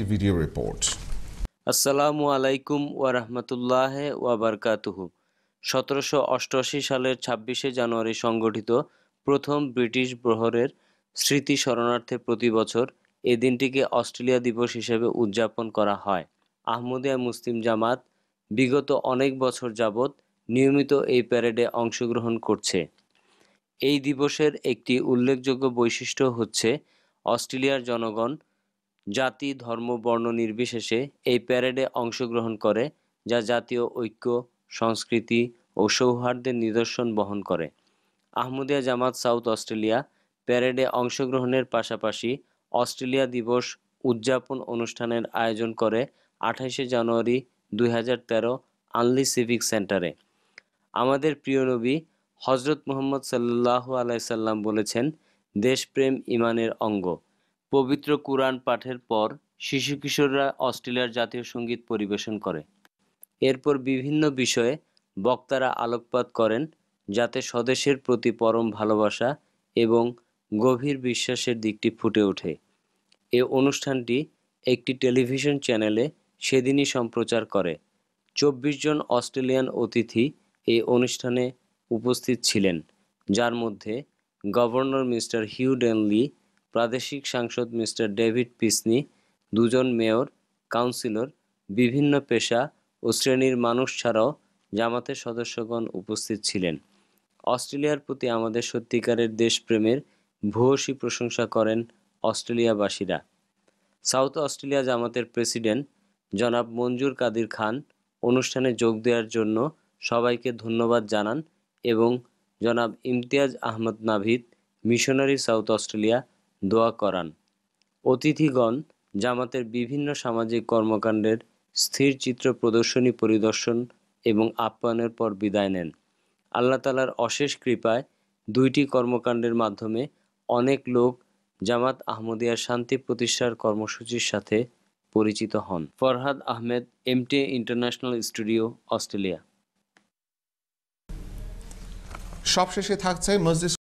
video report. আসসালামু আলাইকুম ওয়ারহমতুল্লাহ ওয়াবারকাতুহু সতেরোশো অষ্টআশি সালের ছাব্বিশে জানুয়ারি সংগঠিত প্রথম ব্রিটিশ প্রহরের স্মৃতি স্মরণার্থে প্রতি বছর এ দিনটিকে অস্ট্রেলিয়া দিবস হিসেবে উদযাপন করা হয় আহমদিয়া মুসলিম জামাত বিগত অনেক বছর যাবৎ নিয়মিত এই প্যারেডে অংশগ্রহণ করছে এই দিবসের একটি উল্লেখযোগ্য বৈশিষ্ট্য হচ্ছে অস্ট্রেলিয়ার জনগণ জাতি ধর্ম বর্ণ নির্বিশেষে এই প্যারেডে অংশগ্রহণ করে যা জাতীয় ঐক্য সংস্কৃতি ও সৌহার্দ্যের নিদর্শন বহন করে আহমদিয়া জামাত সাউথ অস্ট্রেলিয়া প্যারেডে অংশগ্রহণের পাশাপাশি অস্ট্রেলিয়া দিবস উদযাপন অনুষ্ঠানের আয়োজন করে আঠাশে জানুয়ারি দুই হাজার আনলি সিভিক সেন্টারে আমাদের প্রিয় নবী হজরত মোহাম্মদ সাল্লাহ আলাইসাল্লাম বলেছেন দেশপ্রেম ইমানের অঙ্গ পবিত্র কুরআন পাঠের পর শিশু কিশোররা অস্ট্রেলিয়ার জাতীয় সঙ্গীত পরিবেশন করে এরপর বিভিন্ন বিষয়ে বক্তারা আলোকপাত করেন যাতে স্বদেশের প্রতি পরম ভালোবাসা এবং গভীর বিশ্বাসের দিকটি ফুটে ওঠে এ অনুষ্ঠানটি একটি টেলিভিশন চ্যানেলে সেদিনই সম্প্রচার করে চব্বিশ জন অস্ট্রেলিয়ান অতিথি এই অনুষ্ঠানে উপস্থিত ছিলেন যার মধ্যে গভর্নর মিস্টার হিউ ডেনলি প্রাদেশিক সাংসদ মিস্টার ডেভিড পিসনি দুজন মেয়র কাউন্সিলর বিভিন্ন পেশা ও শ্রেণীর মানুষ ছাড়াও জামাতের সদস্যগণ উপস্থিত ছিলেন অস্ট্রেলিয়ার প্রতি আমাদের সত্যিকারের দেশপ্রেমের ভূয়সী প্রশংসা করেন অস্ট্রেলিয়াবাসীরা সাউথ অস্ট্রেলিয়া জামাতের প্রেসিডেন্ট জনাব মঞ্জুর কাদির খান অনুষ্ঠানে যোগ দেওয়ার জন্য সবাইকে ধন্যবাদ জানান এবং জনাব Imtiaz Ahmad Navid missionary South Australia দোয়া করান অতিথিগণ জামাতের বিভিন্ন সামাজিক কর্মকাণ্ডের স্থির চিত্র প্রদর্শনী পরিদর্শন এবং আপ্যায়নের পর বিদায় নেন আল্লাহ তালার অশেষ কৃপায় দুইটি কর্মকাণ্ডের মাধ্যমে অনেক লোক জামাত আহমদিয়ার শান্তি প্রতিষ্ঠার কর্মসূচির সাথে পরিচিত হন Farhad Ahmed MT international studio Australia সবশেষে থাকছে মসজিদ